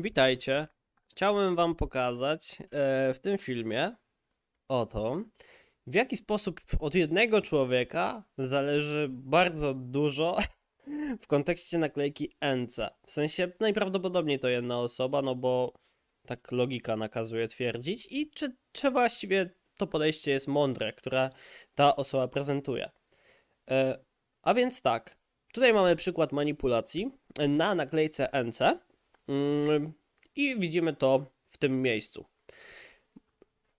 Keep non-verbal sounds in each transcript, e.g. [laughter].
Witajcie. Chciałem Wam pokazać e, w tym filmie oto, w jaki sposób od jednego człowieka zależy bardzo dużo [laughs] w kontekście naklejki NC. W sensie najprawdopodobniej to jedna osoba, no bo tak logika nakazuje twierdzić i czy, czy właściwie to podejście jest mądre, które ta osoba prezentuje. E, a więc tak, tutaj mamy przykład manipulacji na naklejce NC Mm, I widzimy to w tym miejscu.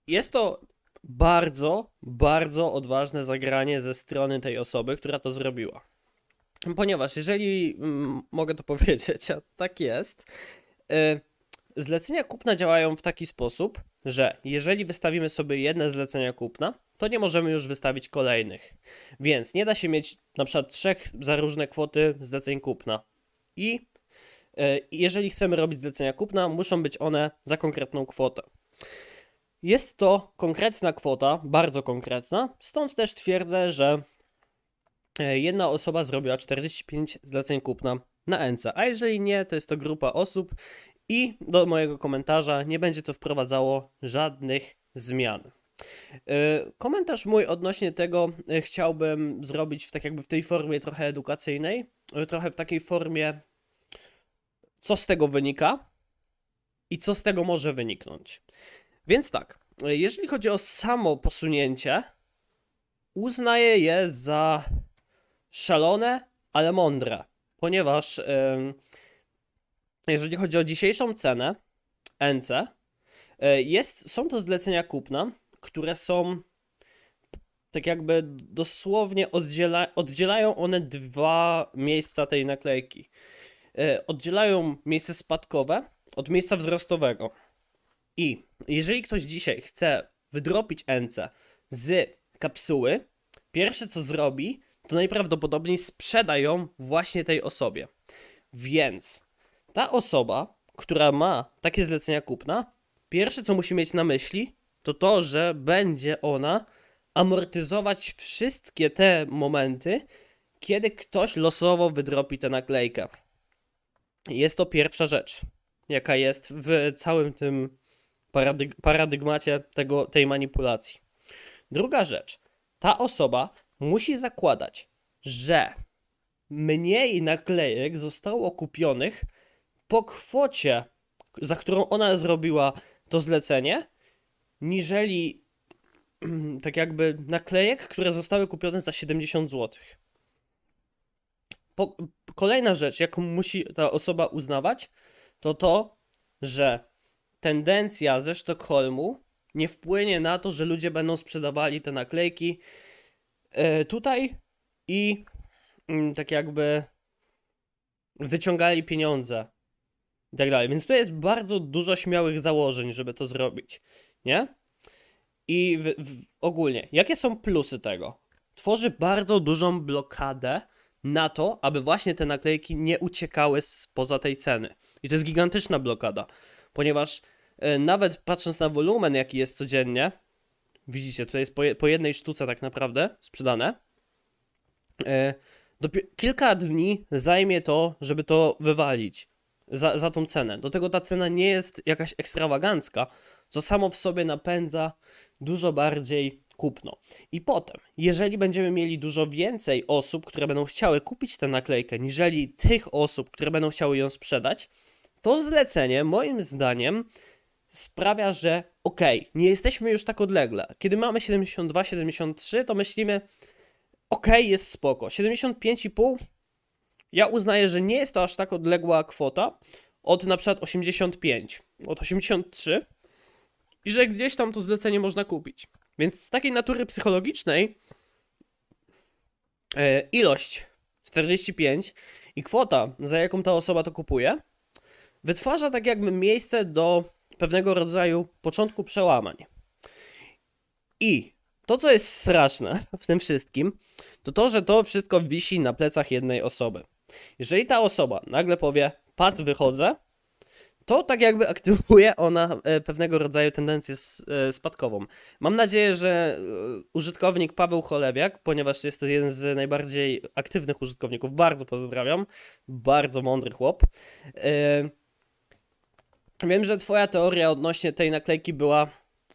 Jest to bardzo, bardzo odważne zagranie ze strony tej osoby, która to zrobiła. Ponieważ jeżeli mm, mogę to [laughs] powiedzieć, a tak jest, y, zlecenia kupna działają w taki sposób, że jeżeli wystawimy sobie jedne zlecenia kupna, to nie możemy już wystawić kolejnych. Więc nie da się mieć na przykład trzech za różne kwoty zleceń kupna. I E, jeżeli chcemy robić zlecenia kupna, muszą być one za konkretną kwotę. Jest to konkretna kwota, bardzo konkretna, stąd też twierdzę, że e, jedna osoba zrobiła 45 zleceń kupna na ENCE, a jeżeli nie, to jest to grupa osób i do mojego komentarza nie będzie to wprowadzało żadnych zmian. E, komentarz mój odnośnie tego chciałbym zrobić w, tak jakby w tej formie trochę edukacyjnej, trochę w takiej formie co z tego wynika i co z tego może wyniknąć. Więc tak, jeżeli chodzi o samo posunięcie, uznaję je za szalone, ale mądre, ponieważ jeżeli chodzi o dzisiejszą cenę NC, e, jest, są to zlecenia kupna, które są tak jakby dosłownie oddziela, oddzielają one dwa miejsca tej naklejki. E, oddzielają miejsce spadkowe od miejsca wzrostowego. I jeżeli ktoś dzisiaj chce wydropić NC z kapsuły, pierwsze co zrobi, to najprawdopodobniej sprzeda ją właśnie tej osobie. Więc ta osoba, która ma takie zlecenia kupna, pierwsze co musi mieć na myśli, to to, że będzie ona amortyzować wszystkie te momenty, kiedy ktoś losowo wydropi tę naklejkę. Jest to pierwsza rzecz, jaka jest w całym tym paradyg paradygmacie tego, tej manipulacji. Druga rzecz. Ta osoba musi zakładać, że mniej naklejek zostało kupionych po kwocie, za którą ona zrobiła to zlecenie, niżeli [clears throat] tak jakby naklejek, które zostały kupione za 70 złotych po, kolejna rzecz, jaką musi ta osoba uznawać, to to, że tendencja ze Sztokholmu nie wpłynie na to, że ludzie będą sprzedawali te naklejki e, tutaj i mm, tak jakby wyciągali pieniądze i tak dalej. Więc tu jest bardzo dużo śmiałych założeń, żeby to zrobić, nie? I w, w, ogólnie, jakie są plusy tego? Tworzy bardzo dużą blokadę na to, aby właśnie te naklejki nie uciekały spoza tej ceny. I to jest gigantyczna blokada, ponieważ e, nawet patrząc na wolumen, jaki jest codziennie, widzicie, tutaj jest po, jednej sztuce tak naprawdę sprzedane. E, kilka dni zajmie to, żeby to wywalić za, za tą cenę. Do tego ta cena nie jest jakaś ekstrawagancka, co samo w sobie napędza dużo bardziej kupno. I potem, jeżeli będziemy mieli dużo więcej osób, które będą chciały kupić tę naklejkę, niżeli tych osób, które będą chciały ją sprzedać, to zlecenie moim zdaniem sprawia, że okej, okay, nie jesteśmy już tak odlegle. Kiedy mamy 72, 73, to myślimy, okej, okay, jest spoko. 75,5 ja uznaję, że nie jest to aż tak odległa kwota od na przykład 85, od 83 i że gdzieś tam to zlecenie można kupić. Więc z takiej natury psychologicznej e, ilość 45 i kwota, za jaką ta osoba to kupuje, wytwarza tak jakby miejsce do pewnego rodzaju początku przełamań. I to, co jest straszne w tym wszystkim, to to, że to wszystko wisi na plecach jednej osoby. Jeżeli ta osoba nagle powie, pas wychodzę, to tak jakby aktywuje ona e, pewnego rodzaju tendencję e, spadkową. Mam nadzieję, że e, użytkownik Paweł Cholebiak, ponieważ jest to jeden z najbardziej aktywnych użytkowników, bardzo pozdrawiam, bardzo mądry chłop. Wiem, że twoja teoria odnośnie tej naklejki była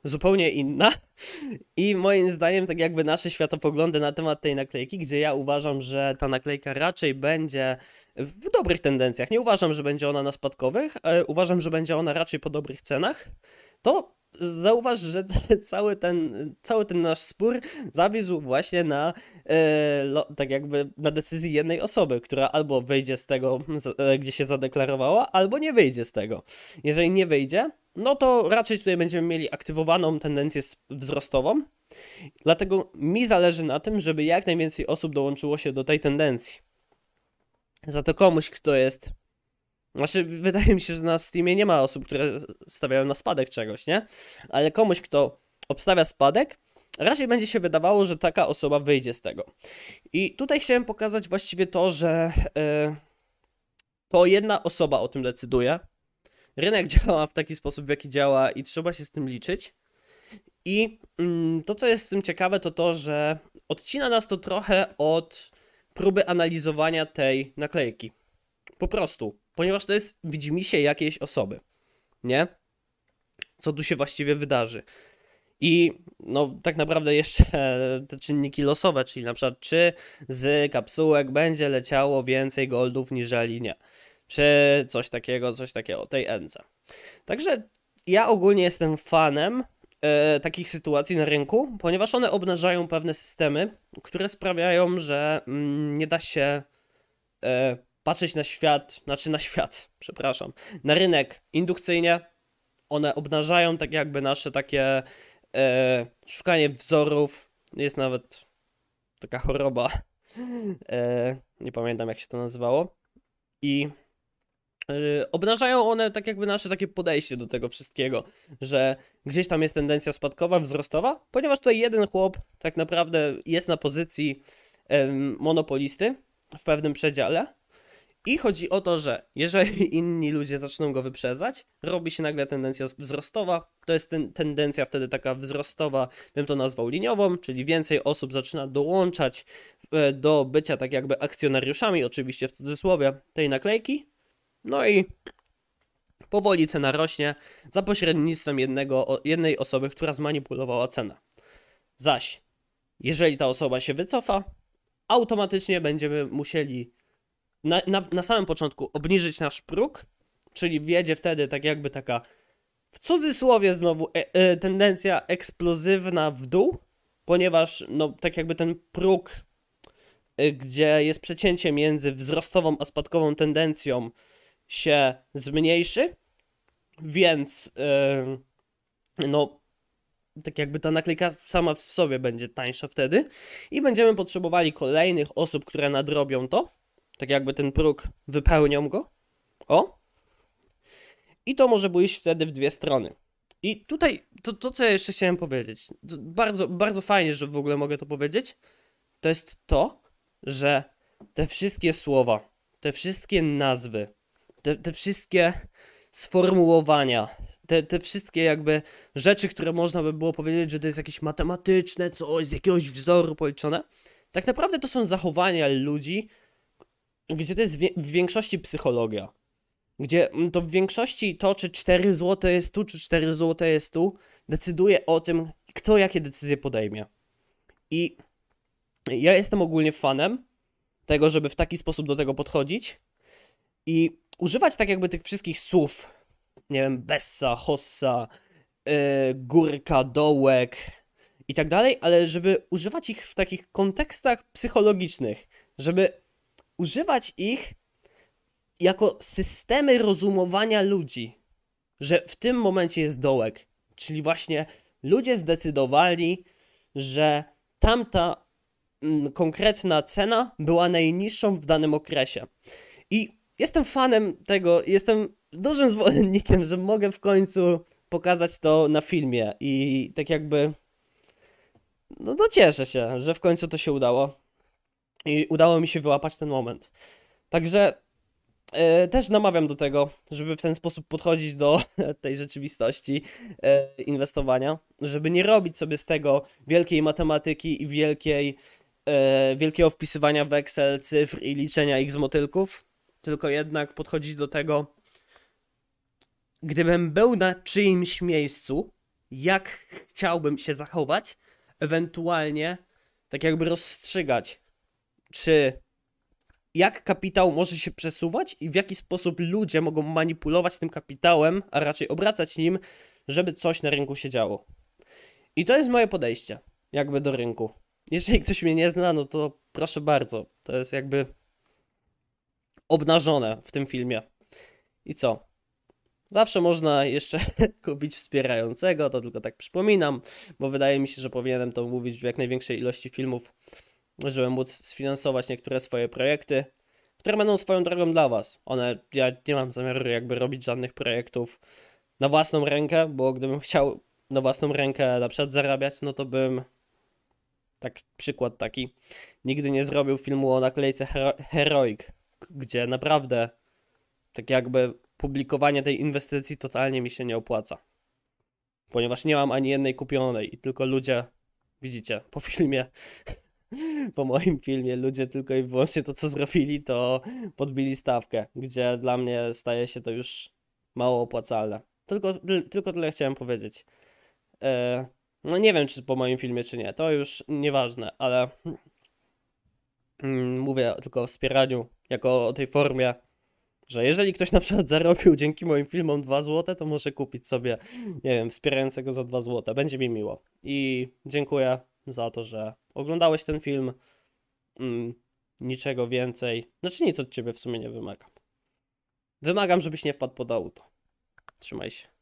zupełnie inna. [laughs] I moim zdaniem, tak jakby nasze światopoglądy na temat tej naklejki, gdzie ja uważam, że ta naklejka raczej będzie w dobrych tendencjach. Nie uważam, że będzie ona na spadkowych, e, uważam, że będzie ona raczej po dobrych cenach. To zauważ, że [laughs] cały ten, cały ten nasz spór zawisł właśnie na e, tak jakby na decyzji jednej osoby, która albo wyjdzie z tego, e, gdzie się zadeklarowała, albo nie wyjdzie z tego. Jeżeli nie wyjdzie, no to raczej tutaj będziemy mieli aktywowaną tendencję wzrostową. Dlatego mi zależy na tym, żeby jak najwięcej osób dołączyło się do tej tendencji. Za to komuś, kto jest. Znaczy, wydaje mi się, że na Steamie nie ma osób, które stawiają na spadek czegoś, nie? Ale komuś, kto obstawia spadek, raczej będzie się wydawało, że taka osoba wyjdzie z tego. I tutaj chciałem pokazać właściwie to, że yy, to jedna osoba o tym decyduje, Rynek [laughs] działa w taki sposób, w jaki działa i trzeba się z tym liczyć. I mm, to, co jest w tym ciekawe, to to, że odcina nas to trochę od próby analizowania tej naklejki. Po prostu, ponieważ to jest się jakiejś osoby, nie? Co tu się właściwie wydarzy. I no, tak naprawdę jeszcze [laughs] te czynniki losowe, czyli na przykład czy z kapsułek będzie leciało więcej goldów niżeli nie czy coś takiego, coś takiego, tej ence. Także ja ogólnie jestem fanem e, takich sytuacji na rynku, ponieważ one obnażają pewne systemy, które sprawiają, że mm, nie da się e, patrzeć na świat, znaczy na świat, [laughs] przepraszam, na rynek indukcyjnie. One obnażają tak jakby nasze takie e, szukanie wzorów. Jest nawet taka choroba, [laughs] e, nie pamiętam jak się to nazywało. I Y, obnażają one tak jakby nasze takie podejście do tego wszystkiego, że gdzieś tam jest tendencja spadkowa, wzrostowa, ponieważ tutaj jeden chłop tak naprawdę jest na pozycji monopolisty w pewnym przedziale i chodzi o to, że jeżeli [laughs] inni ludzie zaczną go wyprzedzać, robi się nagle tendencja wzrostowa. To jest ten, tendencja wtedy taka wzrostowa, bym to nazwał liniową, czyli więcej osób zaczyna dołączać do bycia tak jakby akcjonariuszami, oczywiście w cudzysłowie, tej naklejki. No i powoli cena rośnie za pośrednictwem jednego, jednej osoby, która zmanipulowała cenę. Zaś, jeżeli ta osoba się wycofa, automatycznie będziemy musieli na, na, na samym początku obniżyć nasz próg, czyli wjedzie wtedy tak jakby taka w cudzysłowie znowu e, e, tendencja eksplozywna w dół, ponieważ no tak jakby ten próg, e, gdzie jest przecięcie między wzrostową a spadkową tendencją, się zmniejszy, więc yy, no tak jakby ta naklejka sama w sobie będzie tańsza wtedy i będziemy potrzebowali kolejnych osób, które nadrobią to, tak jakby ten próg wypełnią go, o, i to może pójść wtedy w dwie strony. I tutaj to, to co ja jeszcze chciałem powiedzieć, bardzo, bardzo fajnie, że w ogóle mogę to powiedzieć, to jest to, że te wszystkie słowa, te wszystkie nazwy, te, te wszystkie sformułowania, te, te wszystkie jakby rzeczy, które można by było powiedzieć, że to jest jakieś matematyczne coś, z jakiegoś wzoru policzone, tak naprawdę to są zachowania ludzi, gdzie to jest w większości psychologia. Gdzie mm, to w większości to, czy 4 zł jest tu, czy 4 zł jest tu, decyduje o tym, kto jakie decyzje podejmie. I ja jestem ogólnie fanem tego, żeby w taki sposób do tego podchodzić. I używać tak jakby tych wszystkich słów, nie wiem, bessa, hossa, yy, górka, dołek i tak dalej, ale żeby używać ich w takich kontekstach psychologicznych, żeby używać ich jako systemy rozumowania ludzi, że w tym momencie jest dołek, czyli właśnie ludzie zdecydowali, że tamta mm, konkretna cena była najniższą w danym okresie. I jestem fanem tego, jestem dużym [laughs] zwolennikiem, że mogę w końcu pokazać to na filmie i tak jakby no, no cieszę się, że w końcu to się udało i udało mi się wyłapać ten moment. Także e, też namawiam do tego, żeby w ten sposób podchodzić do [laughs] tej rzeczywistości e, inwestowania, żeby nie robić sobie z tego wielkiej matematyki i wielkiej, e, wielkiego wpisywania w Excel cyfr i liczenia ich z motylków, tylko jednak podchodzić do tego, gdybym był na czyimś miejscu, jak chciałbym się zachować, ewentualnie tak jakby rozstrzygać, czy jak kapitał może się przesuwać i w jaki sposób ludzie mogą manipulować tym kapitałem, a raczej obracać nim, żeby coś na rynku się działo. I to jest moje podejście, jakby do rynku. Jeżeli ktoś mnie nie zna, no to proszę bardzo, to jest jakby obnażone w tym filmie. I co? Zawsze można jeszcze [laughs] kupić wspierającego, to tylko tak przypominam, bo wydaje mi się, że powinienem to mówić w jak największej ilości filmów, żeby móc sfinansować niektóre swoje projekty, które będą swoją drogą dla Was. One, ja nie mam zamiaru jakby robić żadnych projektów na własną rękę, bo gdybym chciał na własną rękę na przykład zarabiać, no to bym tak przykład taki. Nigdy nie zrobił filmu o naklejce hero Heroic gdzie naprawdę tak jakby publikowanie tej inwestycji totalnie mi się nie opłaca. Ponieważ nie mam ani jednej kupionej i tylko ludzie, widzicie, po filmie, [laughs] po moim filmie, ludzie tylko i wyłącznie to, co zrobili, to podbili stawkę, gdzie dla mnie staje się to już mało opłacalne. Tylko, tylko tyle chciałem powiedzieć. E, no nie wiem, czy po moim filmie, czy nie, to już nieważne, ale Mm, mówię tylko o wspieraniu, jako o tej formie, że jeżeli ktoś na przykład zarobił dzięki moim filmom 2 zł, to może kupić sobie, nie wiem, wspierającego za 2 zł. Będzie mi miło. I dziękuję za to, że oglądałeś ten film. Mm, niczego więcej. Znaczy nic od ciebie w sumie nie wymagam. Wymagam, żebyś nie wpadł pod auto. Trzymaj się.